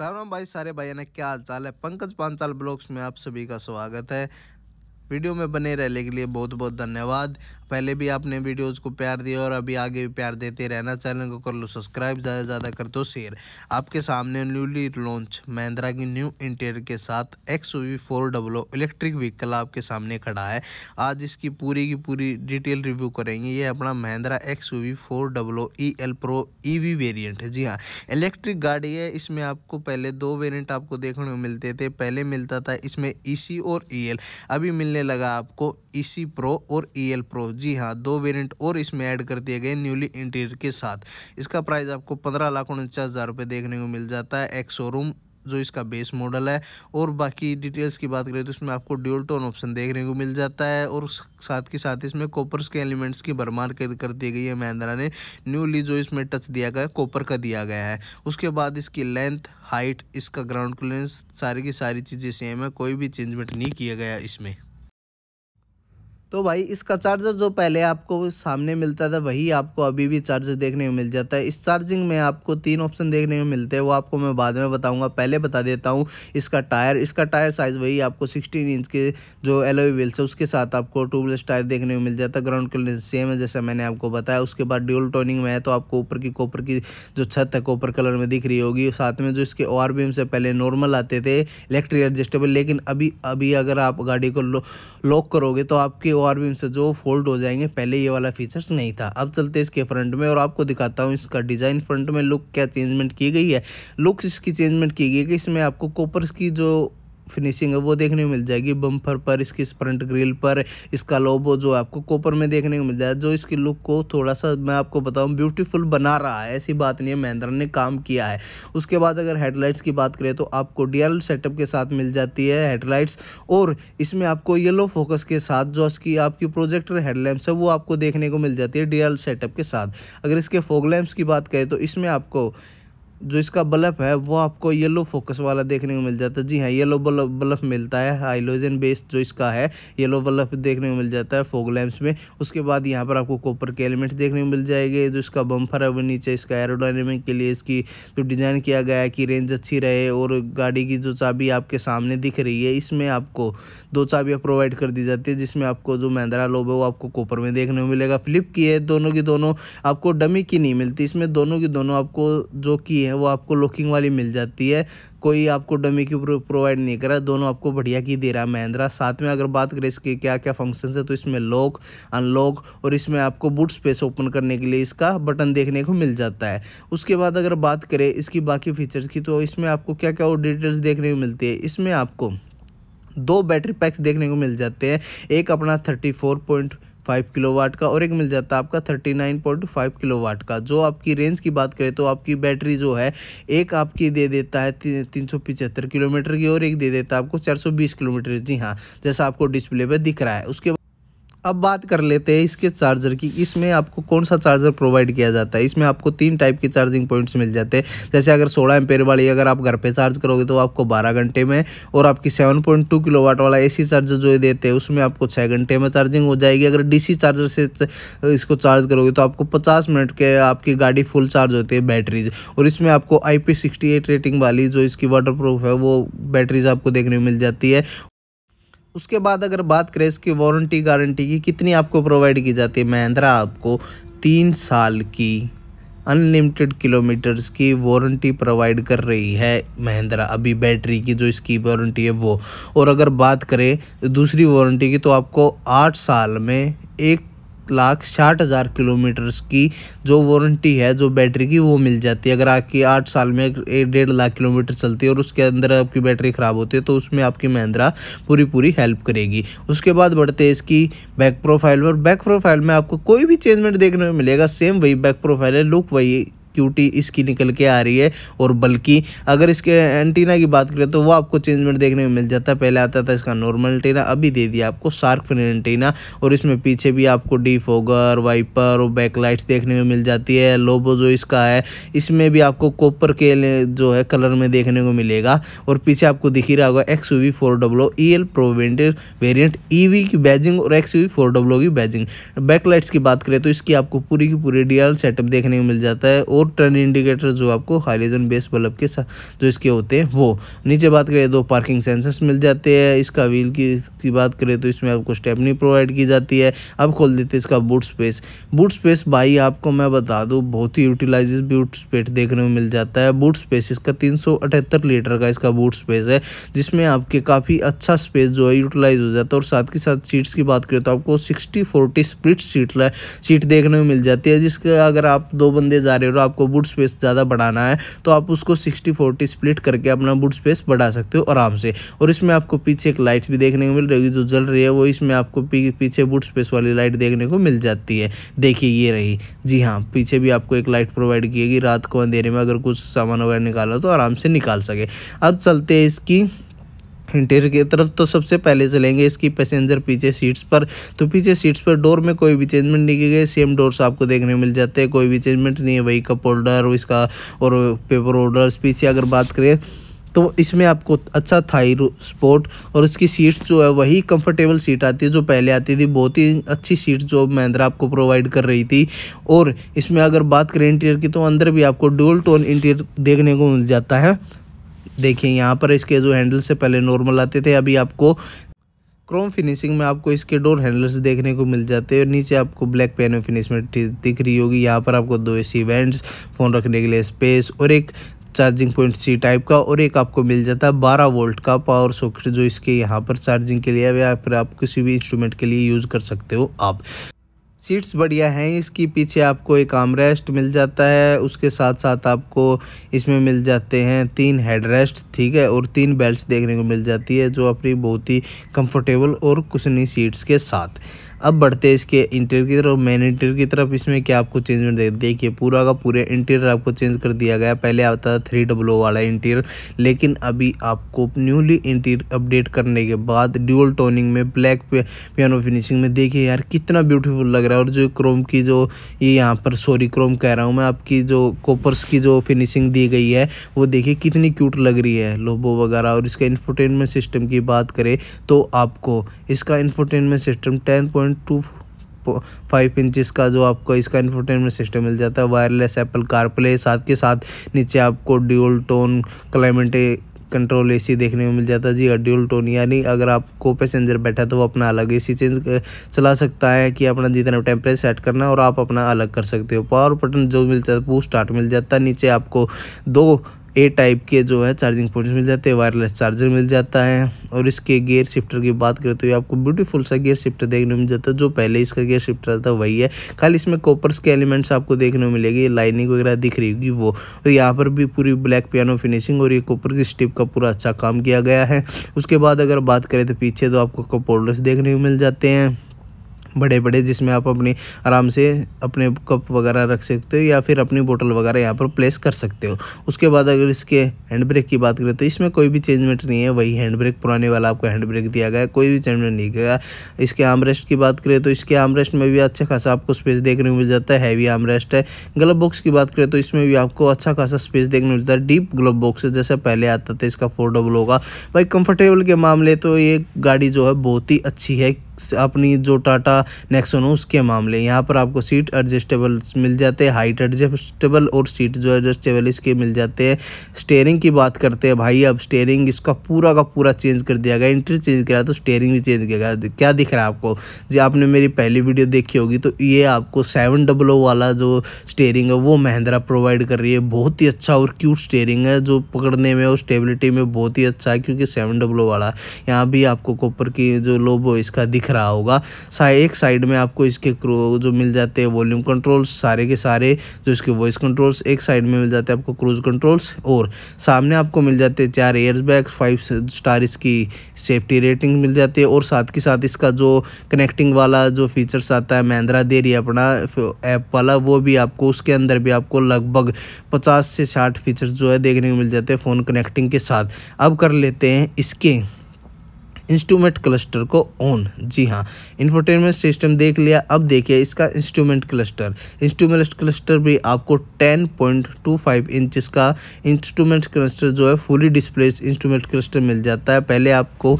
राम राम भाई सारे भाई ने क्या हाल चाल है पंकज पांचाल ब्लॉग्स में आप सभी का स्वागत है वीडियो में बने रहने के लिए बहुत बहुत धन्यवाद पहले भी आपने वीडियोज़ को प्यार दिया और अभी आगे भी प्यार देते रहना चैनल को कर लो सब्सक्राइब ज़्यादा से ज़्यादा कर दो शेयर आपके सामने न्यूली लॉन्च महिंद्रा की न्यू इंटीरियर के साथ X V four double o electric vehicle आपके सामने खड़ा है आज इसकी पूरी की पूरी डिटेल रिव्यू करेंगे ये अपना Mahindra X V four double o E L pro E V variant है जी हाँ इलेक्ट्रिक गाड़ी है इसमें आपको पहले दो वेरियंट आपको देखने को मिलते थे पहले मिलता था इसमें ई e सी और ई e एल अभी मिलने मिलने लगा आपको ई सी प्रो और ई एल प्रो जी हाँ दो वेरिएंट और इसमें ऐड कर दिए गए न्यूली इंटीरियर के साथ इसका प्राइस आपको पंद्रह लाख उनचास हज़ार रुपये देखने को मिल जाता है एक्स शोरूम जो इसका बेस मॉडल है और बाकी डिटेल्स की बात करें तो इसमें आपको ड्यूल टोन ऑप्शन देखने को मिल जाता है और साथ के साथ इसमें कॉपर्स के एलिमेंट्स की भरमार कर, कर दी गई है महिंद्रा ने न्यूली जो इसमें टच दिया गया है कॉपर का दिया गया है उसके बाद इसकी लेंथ हाइट इसका ग्राउंड क्लियरेंस सारी की सारी चीज़ें सेम है कोई भी चेंजमेंट नहीं किया गया इसमें तो भाई इसका चार्जर जो पहले आपको सामने मिलता था वही आपको अभी भी चार्जर देखने को मिल जाता है इस चार्जिंग में आपको तीन ऑप्शन देखने को मिलते हैं वो आपको मैं बाद में बताऊंगा पहले बता देता हूँ इसका टायर इसका टायर साइज़ वही आपको 16 इंच के जो एलोई व्हील्स है उसके साथ आपको ट्यूबलेस टायर देखने को मिल जाता है ग्राउंड कलर सेम है जैसा मैंने आपको बताया उसके बाद ड्यूल टोनिंग में है तो आपको ऊपर की कोपर की जो छत है कोपर कलर में दिख रही होगी साथ में जो इसके और बीम से पहले नॉर्मल आते थे इलेक्ट्रिक एडजस्टेबल लेकिन अभी अभी अगर आप गाड़ी को लॉक करोगे तो आपके और भी उनसे जो फोल्ड हो जाएंगे पहले ये वाला फीचर्स नहीं था अब चलते इसके फ्रंट में और आपको दिखाता हूँ इसका डिज़ाइन फ्रंट में लुक क्या चेंजमेंट की गई है लुक्स इसकी चेंजमेंट की गई है कि इसमें आपको कोपर्स की जो फिनिशिंग है वो देखने को मिल जाएगी बम्पर पर इसकी स्प्रंट ग्रिल पर इसका लोबो जो आपको कोपर में देखने को मिल जाए जो इसकी लुक को थोड़ा सा मैं आपको बताऊँ ब्यूटीफुल बना रहा है ऐसी बात नहीं है महिंद्रा ने काम किया है उसके बाद अगर हेडलाइट्स की बात करें तो आपको डी सेटअप के साथ मिल जाती है हेडलाइट्स और इसमें आपको येलो फोकस के साथ जो इसकी आपकी प्रोजेक्टर हेडलैम्प्स है वो आपको देखने को मिल जाती है डी सेटअप के साथ अगर इसके फोक लैम्प्स की बात करें तो इसमें आपको जो इसका बल्ब है वो आपको येलो फोकस वाला देखने को मिल जाता है जी हाँ येलो बल्ब बल्ब मिलता है हाइलोजन बेस्ड जो इसका है येलो बल्ब देखने को मिल जाता है फोग लैम्प्स में उसके बाद यहाँ पर आपको कॉपर के एलिमेंट देखने को मिल जाएंगे जो इसका बम्फर है वो नीचे इसका एरोडाइनमिक के लिए इसकी जो डिज़ाइन किया गया है कि रेंज अच्छी रहे और गाड़ी की जो चाबी आपके सामने दिख रही है इसमें आपको दो चाबियाँ प्रोवाइड कर दी जाती है जिसमें आपको जो महिंद्रा लोब है वो आपको कॉपर में देखने को मिलेगा फ्लिप की है दोनों की दोनों आपको डमी की नहीं मिलती इसमें दोनों की दोनों आपको जो की है वो आपको लुकिंग वाली मिल जाती है कोई आपको डमी की प्रोवाइड नहीं करा दोनों आपको बढ़िया की दे रहा है महिंद्रा साथ में अगर बात करें इसके क्या क्या फंक्शन है तो इसमें लॉक अनलॉक और इसमें आपको बूट स्पेस ओपन करने के लिए इसका बटन देखने को मिल जाता है उसके बाद अगर बात करें इसकी बाकी फीचर्स की तो इसमें आपको क्या क्या और डिटेल्स देखने को मिलती है इसमें आपको दो बैटरी पैक्स देखने को मिल जाते हैं एक अपना thirty four point five kilowatt का और एक मिल जाता है आपका thirty nine point five kilowatt का जो आपकी रेंज की बात करें तो आपकी बैटरी जो है एक आपकी दे देता है तीन सौ पिचहत्तर किलोमीटर की और एक दे देता है आपको चार सौ बीस किलोमीटर जी हाँ जैसा आपको डिस्प्ले पर दिख रहा है उसके अब बात कर लेते हैं इसके चार्जर की इसमें आपको कौन सा चार्जर प्रोवाइड किया जाता है इसमें आपको तीन टाइप के चार्जिंग पॉइंट्स मिल जाते हैं जैसे अगर सोलह एम्पेयर वाली अगर आप घर पे चार्ज करोगे तो आपको बारह घंटे में और आपकी seven point two kilowatt वाला ए सी चार्जर जो देते हैं उसमें आपको छः घंटे में चार्जिंग हो जाएगी अगर डी सी चार्जर से इसको चार्ज करोगे तो आपको पचास मिनट के आपकी गाड़ी फुल चार्ज होती है बैटरीज और इसमें आपको I P sixty eight rating वाली जो इसकी वाटर प्रूफ है वो बैटरीज आपको देखने में मिल जाती है उसके बाद अगर बात करें इसकी वारंटी गारंटी की कितनी आपको प्रोवाइड की जाती है महिंद्रा आपको तीन साल की अनलिमिटेड किलोमीटर्स की वारंटी प्रोवाइड कर रही है महिंद्रा अभी बैटरी की जो इसकी वारंटी है वो और अगर बात करें दूसरी वारंटी की तो आपको आठ साल में एक लाख साठ हज़ार किलोमीटर्स की जो वारंटी है जो बैटरी की वो मिल जाती है अगर आपकी आठ साल में एक डेढ़ लाख किलोमीटर चलती है और उसके अंदर आपकी बैटरी ख़राब होती है तो उसमें आपकी महिंद्रा पूरी पूरी हेल्प करेगी उसके बाद बढ़ते हैं इसकी बैक प्रोफाइल पर बैक प्रोफाइल में आपको कोई भी चेंजमेंट देखने में मिलेगा सेम वही बैक प्रोफाइल है लुक वही क्यूटी इसकी निकल के आ रही है और बल्कि अगर इसके एंटीना की बात करें तो वो आपको चेंजमेंट देखने को मिल जाता है पहले आता था इसका नॉर्मल एंटीना अभी दे दिया आपको शार्क फिन एंटीना और इसमें पीछे भी आपको डी फोगर वाइपर और बैकलाइट्स देखने को मिल जाती है लोबो जो इसका है इसमें भी आपको कॉपर के जो है कलर में देखने को मिलेगा और पीछे आपको दिख ही रहा होगा X U V four double o E L प्रोवेंटेड वेरियंट ई वी की बैजिंग और X U V four double o की बैजिंग बैकलाइट्स की बात करें तो इसकी आपको पूरी की पूरी डी सेटअप देखने को मिल जाता है और और टर्न इंडिकेटर जो आपको हाइलीजन बेस बल्ब के साथ जो इसके होते हैं वो नीचे बात करें दो पार्किंग सेंसर्स मिल जाते हैं इसका व्हील की, की बात करें तो इसमें आपको स्टेपनी प्रोवाइड की जाती है अब खोल देते हैं इसका बूट स्पेस बूट स्पेस भाई आपको मैं बता दूँ बहुत ही यूटिलाइज बूट स्पेस देखने में मिल जाता है बूट स्पेस इसका तीन लीटर का इसका बूट स्पेस है जिसमें आपके काफ़ी अच्छा स्पेस जो है यूटिलाइज हो जाता है और साथ ही साथ सीट्स की बात करें तो आपको sixty forty split seat seat देखने में मिल जाती है जिसके अगर आप दो बंदे जा रहे हो और आप आपको बुट स्पेस ज़्यादा बढ़ाना है तो आप उसको सिक्सटी फोर्टी स्प्लिट करके अपना बुट स्पेस बढ़ा सकते हो आराम से और इसमें आपको पीछे एक लाइट्स भी देखने को मिल रही है जो जल रही है वो इसमें आपको पीछे बुट स्पेस वाली लाइट देखने को मिल जाती है देखिए ये रही जी हाँ पीछे भी आपको एक लाइट प्रोवाइड की गई रात को अंधेरे में अगर कुछ सामान वगैरह निकाला तो आराम से निकाल सके अब चलते हैं इसकी इंटीरियर की तरफ तो सबसे पहले चलेंगे इसकी पैसेंजर पीछे सीट्स पर तो पीछे सीट्स पर डोर में कोई भी चेंजमेंट नहीं की गई सेम डोर्स आपको देखने मिल जाते हैं कोई भी चेंजमेंट नहीं है वही कप होल्डर इसका और पेपर होल्डर पीछे अगर बात करें तो इसमें आपको अच्छा थाई स्पोर्ट और इसकी सीट्स जो है वही कंफर्टेबल सीट आती है जो पहले आती थी बहुत ही अच्छी सीट जो महिंद्रा आपको प्रोवाइड कर रही थी और इसमें अगर बात करें इंटीरियर की तो अंदर भी आपको डुअल टोन इंटीरियर देखने को मिल जाता है देखिए यहाँ पर इसके जो हैंडल से पहले नॉर्मल आते थे अभी आपको क्रोम फिनिशिंग में आपको इसके डोर हैंडल्स देखने को मिल जाते हैं और नीचे आपको ब्लैक पेन फिनिश में दिख रही होगी यहाँ पर आपको दो एसी वेंट्स फ़ोन रखने के लिए स्पेस और एक चार्जिंग पॉइंट सी टाइप का और एक आपको मिल जाता है बारह वोल्ट का पावर सॉकेट जो इसके यहाँ पर चार्जिंग के लिए या फिर आप किसी भी इंस्ट्रूमेंट के लिए यूज़ कर सकते हो आप सीट्स बढ़िया हैं इसके पीछे आपको एक आमरेस्ट मिल जाता है उसके साथ साथ आपको इसमें मिल जाते हैं तीन हेडरेस्ट ठीक है और तीन बेल्ट देखने को मिल जाती है जो अपनी बहुत ही कंफर्टेबल और कुशनी सीट्स के साथ अब बढ़ते हैं इसके इंटीरियर की तरफ मेन इंटीरियर की तरफ इसमें क्या आपको चेंजमेंट देखिए पूरा का पूरे इंटीरियर आपको चेंज कर दिया गया पहले आता था थ्री डब्लो वाला इंटीरियर लेकिन अभी आपको न्यूली इंटीरियर अपडेट करने के बाद ड्यूअल टोनिंग में ब्लैक पियानो फिनिशिंग में देखिए यार कितना ब्यूटीफुल लग रहा है और जो क्रोम की जो ये यहाँ पर सॉरी क्रोम कह रहा हूँ मैं आपकी जो कोपर्स की जो फिनिशिंग दी गई है वो देखिए कितनी क्यूट लग रही है लोबो वगैरह और इसका इन्फोटेनमेंट सिस्टम की बात करें तो आपको इसका infotainment system ten point two five inches का जो आपको इसका इन्फोटेनमेंट सिस्टम मिल जाता है वायरलेस एप्पल कारप्ले साथ के साथ नीचे आपको dual tone climate control AC देखने को मिल जाता है जी ड्यूल हाँ, टोन यानी अगर आपको पैसेंजर बैठा तो वो अपना अलग एसी चेंज चला सकता है कि अपना जितना टेम्परेचर सेट करना है और आप अपना अलग कर सकते हो पावर बटन जो मिलता है वो स्टार्ट मिल जाता है नीचे आपको दो ए टाइप के जो है चार्जिंग पॉइंट्स मिल जाते हैं वायरलेस चार्जर मिल जाता है और इसके गेयर शिफ्टर की बात करें तो ये आपको ब्यूटीफुल सा गियर शिफ्टर देखने को मिल जाता है जो पहले इसका गेयर शिफ्टर था वही है खाली इसमें कॉपर्स के एलिमेंट्स आपको देखने को मिलेगी लाइनिंग वगैरह दिख रही होगी वो और यहाँ पर भी पूरी ब्लैक पियानो फिनिशिंग और ये कॉपर की स्टिप का पूरा अच्छा काम किया गया है उसके बाद अगर बात करें तो पीछे तो आपको कपोल्डर्स देखने को मिल जाते हैं बड़े बड़े जिसमें आप अपनी आराम से अपने कप वगैरह रख सकते हो या फिर अपनी बोतल वगैरह यहाँ पर प्लेस कर सकते हो उसके बाद अगर इसके हैंड ब्रेक की बात करें तो इसमें कोई भी चेंजमेंट नहीं है वही हैंड ब्रेक पुराने वाला आपको हैंड ब्रेक दिया गया है कोई भी चेंजमेंट नहीं गया इसके आमरेस्ट की बात करें तो इसके आमरेस्ट में भी अच्छा खासा आपको स्पेस देखने को मिल जाता है हैवी रेस्ट है ग्लब बॉक्स की बात करें तो इसमें भी आपको अच्छा खासा स्पेस देखने को मिलता है डीप ग्लब बॉक्स जैसे पहले आता था इसका फोर डबल होगा भाई कंफर्टेबल के मामले तो ये गाड़ी जो है बहुत ही अच्छी है अपनी जो टाटा नेक्सोन हो उसके मामले यहाँ पर आपको सीट एडजस्टेबल मिल जाते हैं हाइट एडजस्टेबल और सीट जो एडजस्टेबल इसके मिल जाते हैं स्टेयरिंग की बात करते हैं भाई अब स्टेयरिंग इसका पूरा का पूरा चेंज कर दिया गया इंटर चेंज किया तो स्टेयरिंग भी चेंज किया गया क्या दिख रहा है आपको जी आपने मेरी पहली वीडियो देखी होगी तो ये आपको सेवन डबल वाला जो स्टेयरिंग है वो महिंद्रा प्रोवाइड कर रही है बहुत ही अच्छा और क्यूट स्टेयरिंग है जो पकड़ने में और स्टेबिलिटी में बहुत ही अच्छा है क्योंकि सेवन डबल वाला यहाँ भी आपको कॉपर की जो लोबो इसका दिख दिख रहा होगा एक साइड में आपको इसके क्रो जो मिल जाते हैं वॉल्यूम कंट्रोल्स सारे के सारे जो इसके वॉइस कंट्रोल्स एक साइड में मिल जाते हैं आपको क्रूज कंट्रोल्स और सामने आपको मिल जाते हैं चार एयर बैग फाइव स्टार इसकी सेफ्टी रेटिंग मिल जाती है और साथ के साथ इसका जो कनेक्टिंग वाला जो फीचर्स आता है महिंद्रा दे रही है अपना ऐप वाला वो भी आपको उसके अंदर भी आपको लगभग पचास से साठ फीचर्स जो है देखने को मिल जाते हैं फ़ोन कनेक्टिंग के साथ अब कर लेते हैं इसके इंस्ट्रूमेंट क्लस्टर को ऑन जी हाँ इंफोटेनमेंट सिस्टम देख लिया अब देखिए इसका इंस्ट्रूमेंट क्लस्टर इंस्ट्रूमेंट क्लस्टर भी आपको 10.25 इंच का इंस्ट्रूमेंट क्लस्टर जो है फुली डिस्प्ले इंस्ट्रूमेंट क्लस्टर मिल जाता है पहले आपको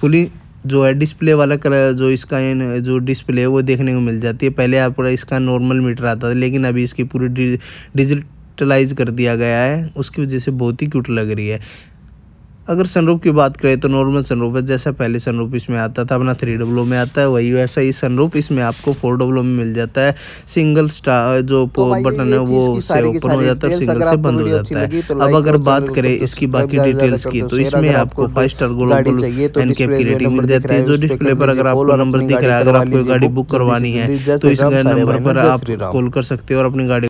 फुली जो है डिस्प्ले वाला कलर जो इसका जो डिस्प्ले है वो देखने को मिल जाती है पहले आप इसका नॉर्मल मीटर आता था लेकिन अभी इसकी पूरी डिजिटलाइज कर दिया गया है उसकी वजह से बहुत ही क्यूट लग रही है अगर सनरूप की बात करें तो नॉर्मल सनरूप है जैसा पहले सनरूप इसमें आता था अपना थ्री डब्लो में आता है वही वैसा ही सनरूफ इसमें आपको फोर डब्लो में मिल जाता है सिंगल स्टार जो तो बटन है वो से ओपन हो जाता है सिंगल से बंद हो जाता है तो अब अगर बात करें इसकी बाकी डिटेल्स की तो इसमें आपको फाइव स्टार गोल्ड रेटिंग मिल जाती है जो डिस्प्ले पर अगर आपको नंबर दिख रहा है अगर आपको गाड़ी बुक करवानी है तो इस नंबर पर आप कॉल कर सकते हो और अपनी गाड़ी